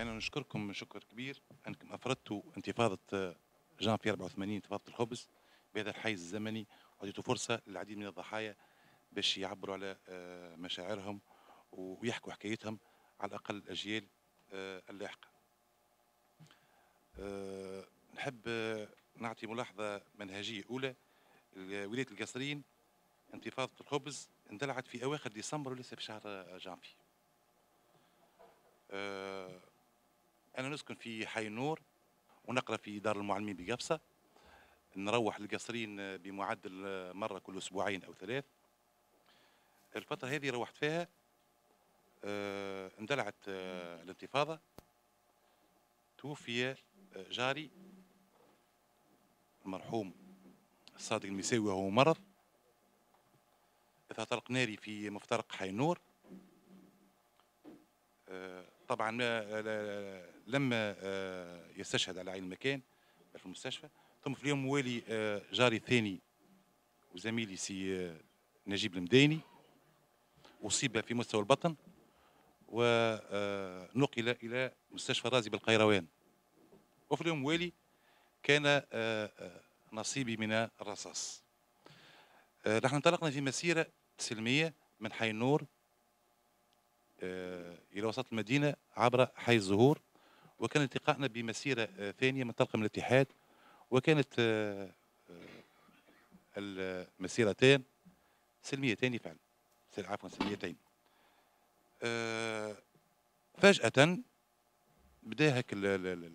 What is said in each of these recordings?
انا نشكركم شكر كبير انكم افردتوا انتفاضه جان في 84 انتفاضه الخبز بهذا الحيز الزمني وعطيتوا فرصه للعديد من الضحايا باش يعبروا على آه، مشاعرهم ويحكوا حكايتهم على الاقل الاجيال آه، اللاحقه. آه، نحب نعطي ملاحظه منهجيه اولى ولايه القصرين انتفاضة الخبز اندلعت في أواخر ديسمبر وليس في شهر جانفي آه، أنا نسكن في حي النور ونقرأ في دار المعلمين بقفصة نروح القصرين بمعدل مرة كل أسبوعين أو ثلاث الفترة هذه روحت فيها آه، اندلعت آه، الانتفاضة توفي جاري المرحوم الصادق المساوي وهو مرض إذا طرق ناري في مفترق حي نور آه، طبعا لما آه، آه، يستشهد على عين المكان في المستشفى ثم في اليوم موالي جاري الثاني وزميلي سي نجيب المديني أصيب في مستوى البطن ونقل إلى مستشفى رازي بالقيروان وفي اليوم الموالي كان نصيبي من الرصاص آه، نحن انطلقنا في مسيرة سلمية من حي النور آه، إلى وسط المدينة عبر حي الزهور وكان التقائنا بمسيرة آه، ثانية منطلقة من الاتحاد وكانت المسيرتان سلميتين فعلا عفوا سلميتين فجأة بدا هك القنابل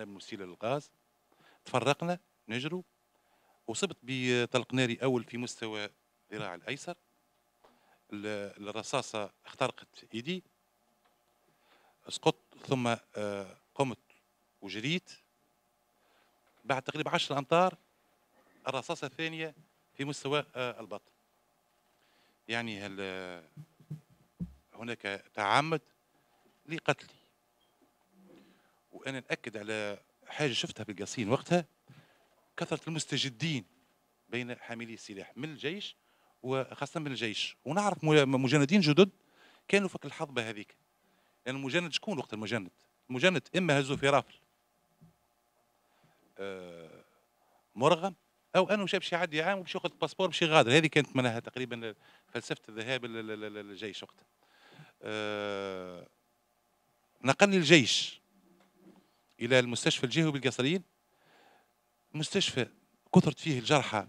المسيلة للغاز تفرقنا نجروا أصبت بطلق ناري أول في مستوى الذراع الأيسر الرصاصة اخترقت إيدي سقطت ثم آه، قمت وجريت بعد تقريبا 10 أمتار الرصاصة الثانية في مستوى آه، البطن يعني هل آه، هناك تعمد لقتلي وأنا نأكد على حاجة شفتها القصين وقتها كثره المستجدين بين حاملي السلاح من الجيش وخاصه من الجيش ونعرف مجندين جدد كانوا فك الحظبه هذيك لان المجند شكون وقت المجند؟ المجند اما هزوه في رافل آه، مرغم او انه شاب شي عادي عام وباش ياخذ باسبور باش يغادر هذه كانت معناها تقريبا فلسفه الذهاب للجيش وقتها آه، نقلني الجيش الى المستشفى الجهوي بالقصريين المستشفى كثرت فيه الجرحى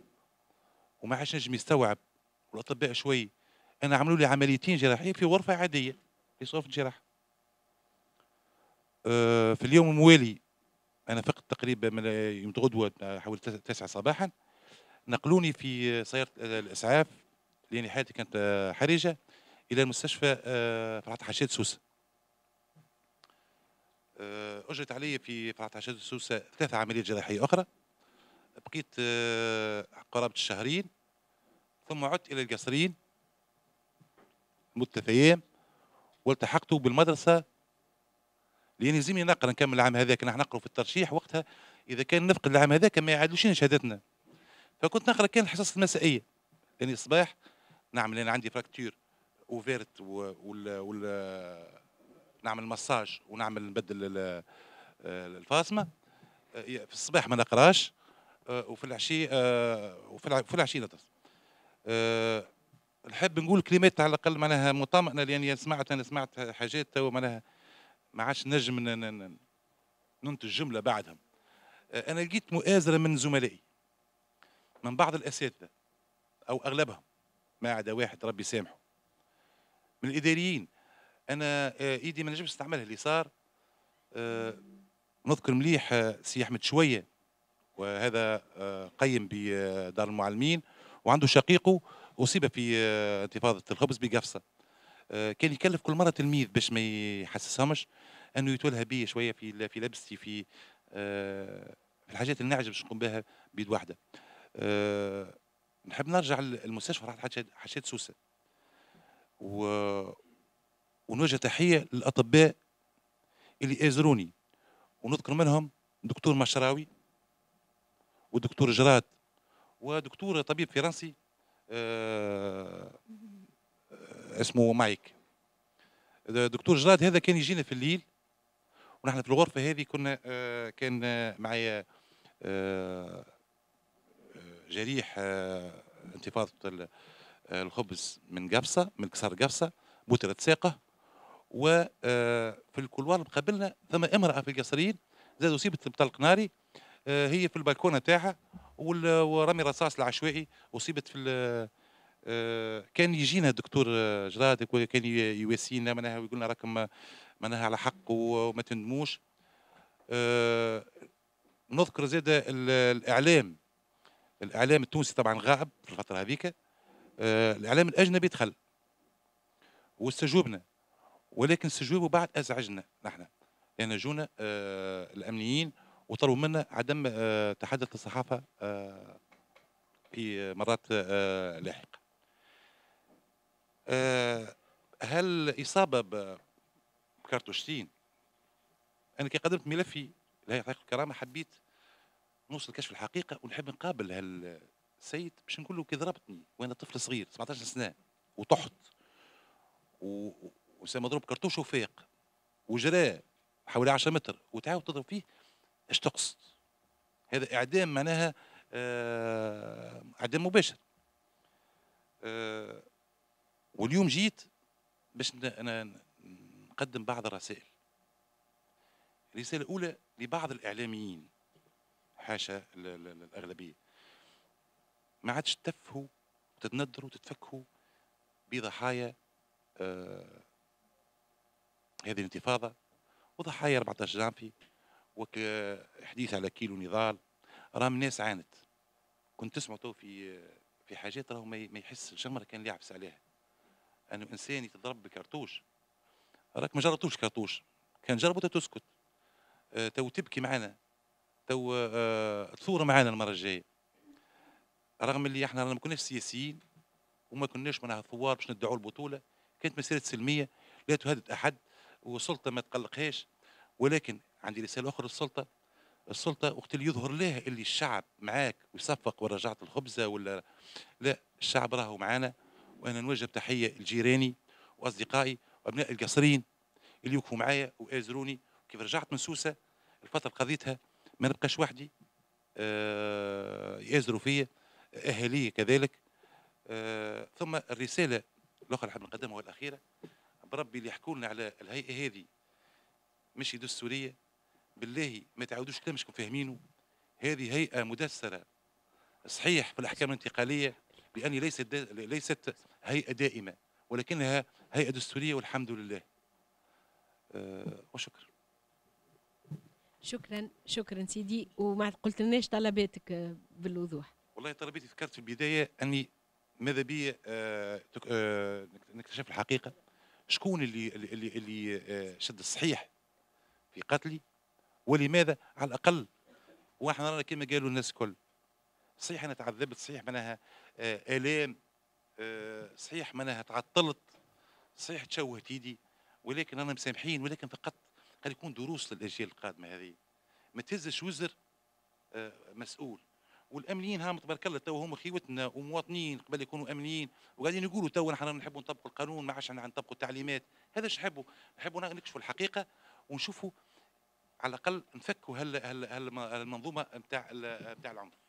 وما عادش نجم يستوعب والاطباء شوي انا عملوا لي عمليتين جراحيه في غرفه عاديه في غرفه جراحه آه، في اليوم الموالي انا فقت تقريبا من يوم غدوه حوالي 9 صباحا نقلوني في سياره الاسعاف لان حالتي كانت حرجه الى المستشفى آه، فرحت حشاد سوسه آه، اجرت علي في فرحة حشاد سوسه ثلاث عمليات جراحيه اخرى بقيت آه، قرابة الشهرين ثم عدت إلى القصرين مدة أيام والتحقت بالمدرسة لأن يلزمني نقرا نكمل العام هذاك نحن نقرا في الترشيح وقتها إذا كان نفقد العام هذاك ما يعادلوش شهادتنا فكنت نقرا كان الحصص المسائية يعني الصباح نعمل أنا عندي فراكتور وفيرت وال, وال... نعمل مساج ونعمل نبدل آه، الفاصمة آه، في الصباح ما نقراش آه، وفي العشي آه، وفي العشي نتصل آه، نحب نقول كلمات على الاقل معناها مطمئنه لاني سمعت انا سمعت حاجات تو معناها ما عادش نجم ننتج جمله بعدهم انا لقيت مؤازره من زملائي من بعض الاساتذه او اغلبهم ما عدا واحد ربي يسامحه من الاداريين انا ايدي ما نجمش نستعملها اللي صار نذكر مليح سي احمد شويه وهذا آه، قيم بدار المعلمين وعنده شقيقه اصيب في آه، انتفاضه الخبز بقفصه آه، كان يكلف كل مره تلميذ باش ما يحسسهمش انه يتولها بيه شويه في في لبستي في في الحاجات اللي نعجب باش نقوم بها بيد واحده نحب نرجع للمستشفى راحت حشاد سوسه و ونوجه تحيه للاطباء اللي ازروني ونذكر منهم دكتور مشراوي والدكتور جراد ودكتور طبيب فرنسي آه، اسمه مايك دكتور جراد هذا كان يجينا في الليل ونحن في الغرفه هذه كنا آه، كان معايا آه، جريح انتفاضه الخبز من قفصه من كسر قفصه بوترة ساقه وفي الكلوار مقابلنا ثم امراه في القصرين زاد اصيبت بطلق ناري آه، هي في البلكونه تاعها ورمي رصاص العشوائي اصيبت في آه، كان يجينا الدكتور جراد كان يواسينا معناها ويقول لنا راكم معناها على حق وما تندموش آه، نذكر زاد الاعلام الاعلام التونسي طبعا غائب في الفتره هذيك الاعلام الاجنبي دخل واستجوبنا ولكن استجوبوا بعد ازعجنا نحن لان جونا الامنيين وطلبوا منا عدم آه، تحدث الصحافه آه، في مرات آه، لاحقه هل الاصابه بكارتوشتين انا كي قدمت ملفي لهيئه الكرامه حبيت نوصل كشف الحقيقه ونحب نقابل هالسيد باش نقول له كي ضربتني وانا طفل صغير 17 سنه وطحت وسام مضروب كرتوش وفاق وجراه حوالي 10 متر وتعاود تضرب فيه ايش تقصد هذا اعدام معناها آه، اعدام مباشر آه، واليوم جيت باش انا نقدم بعض الرسائل الرساله الاولى لبعض الاعلاميين حاشا الاغلبيه ما عادش تفهوا وتتندروا وتتفكهوا بضحايا آه هذه الانتفاضه وضحايا 14 جانفي وحديث على كيلو نضال راهم الناس عانت كنت تسمع تو في في حاجات راهو ما يحس الجمره كان اللي يعبس عليها انه انسان يتضرب بكرتوش راك ما جربتوش كرتوش كان جربته تسكت آه، تو تبكي معنا تو آه، تثور معنا المره الجايه رغم اللي احنا ما كناش سياسيين وما كناش معناها ثوار باش ندعوا البطوله كانت مسيره سلميه لا تهدد احد والسلطه ما تقلقهاش ولكن عندي رساله اخرى للسلطه السلطه وقت اللي يظهر لها اللي الشعب معاك ويصفق ورجعت الخبزه ولا لا الشعب راهو معانا وانا نوجه تحيه لجيراني واصدقائي وابناء القصرين اللي وقفوا معايا وازروني كيف رجعت من سوسه الفتره اللي قضيتها ما نبقاش وحدي آه يازروا فيا اهالي كذلك آه ثم الرساله الاخرى اللي نقدمها والاخيره بربي اللي يحكوا لنا على الهيئه هذه مش يدوس سوريا بالله ما تعودوش كلام مش فاهمينه هذه هيئه مدثره صحيح في الاحكام الانتقاليه لاني ليست ليست هيئه دائمه ولكنها هيئه دستوريه والحمد لله أه وشكرا شكرا شكرا سيدي وما قلت لناش طلباتك بالوضوح والله طلباتي ذكرت في البدايه اني ماذا بي آه, آه، نكتشف الحقيقه شكون اللي اللي اللي آه، شد الصحيح في قتلي ولماذا على الأقل واحنا رانا كما قالوا الناس الكل صحيح أنا تعذبت صحيح معناها آه، آلام آه، صحيح معناها تعطلت صحيح تشوهت ايدي ولكن رانا مسامحين ولكن فقط قد يكون دروس للأجيال القادمة هذه ما تهزش وزر آه، مسؤول والامنيين ها تبارك الله تو هم خيوتنا ومواطنين قبل يكونوا امنيين وقاعدين يقولوا تو نحن نحبوا نطبقوا القانون ما عادش نطبقوا التعليمات هذا ايش نحبوا؟ نحبوا نكشفوا الحقيقه ونشوفوا على الاقل نفكوا هالمنظومه هل نتاع بتاع العمر